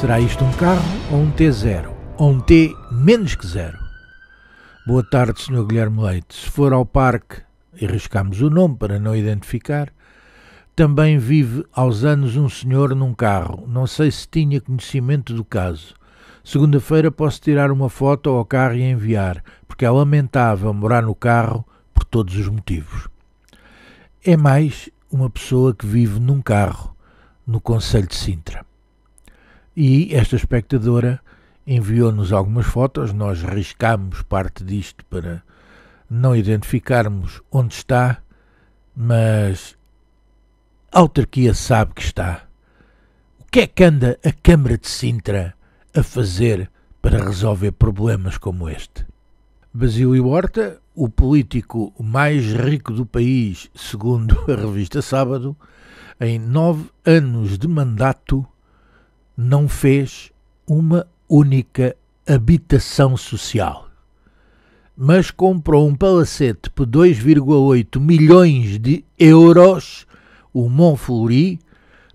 Será isto um carro ou um T0? Ou um T menos que zero? Boa tarde, Sr. Guilherme Leite. Se for ao parque, e riscamos o nome para não identificar, também vive aos anos um senhor num carro. Não sei se tinha conhecimento do caso. Segunda-feira posso tirar uma foto ao carro e enviar, porque é lamentável morar no carro por todos os motivos. É mais uma pessoa que vive num carro, no Conselho de Sintra. E esta espectadora enviou-nos algumas fotos, nós riscámos parte disto para não identificarmos onde está, mas a autarquia sabe que está. O que é que anda a Câmara de Sintra a fazer para resolver problemas como este? Basílio Horta, o político mais rico do país, segundo a revista Sábado, em nove anos de mandato não fez uma única habitação social, mas comprou um palacete por 2,8 milhões de euros, o Montfleury,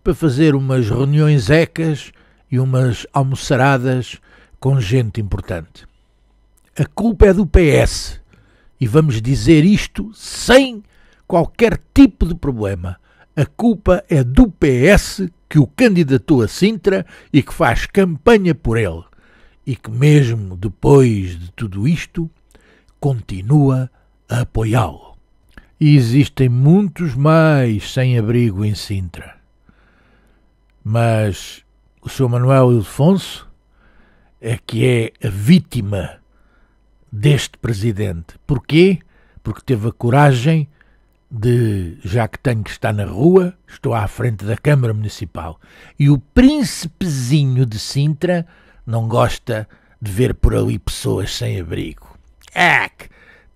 para fazer umas reuniões ecas e umas almoçaradas com gente importante. A culpa é do PS e vamos dizer isto sem qualquer tipo de problema. A culpa é do PS que o candidatou a Sintra e que faz campanha por ele, e que, mesmo depois de tudo isto, continua a apoiá-lo. E existem muitos mais sem abrigo em Sintra. Mas o Sr. Manuel Ildefonso é que é a vítima deste presidente. Porquê? Porque teve a coragem de já que tenho que está na rua, estou à frente da Câmara Municipal. E o príncipezinho de Sintra não gosta de ver por ali pessoas sem abrigo. Ac,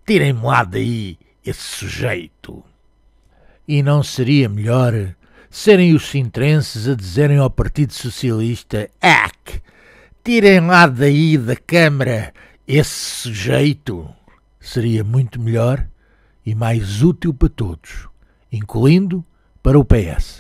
tirem-me lá daí esse sujeito. E não seria melhor serem os sintrenses a dizerem ao Partido Socialista: Ac, tirem lá daí da Câmara esse sujeito? Seria muito melhor e mais útil para todos, incluindo para o PS.